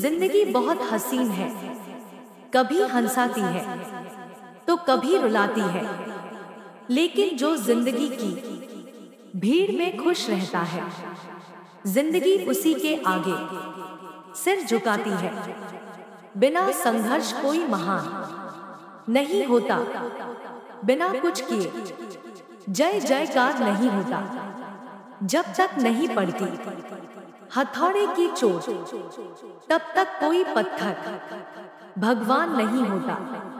जिंदगी बहुत हसीन है कभी हंसाती है तो कभी रुलाती है लेकिन जो जिंदगी की भीड़ में खुश रहता है जिंदगी उसी के आगे सिर झुकाती है बिना संघर्ष कोई महान नहीं होता बिना कुछ किए जय जयकार नहीं होता जब तक नहीं पड़ती हथौड़े की चोट तब तक कोई पत्थर भगवान नहीं होता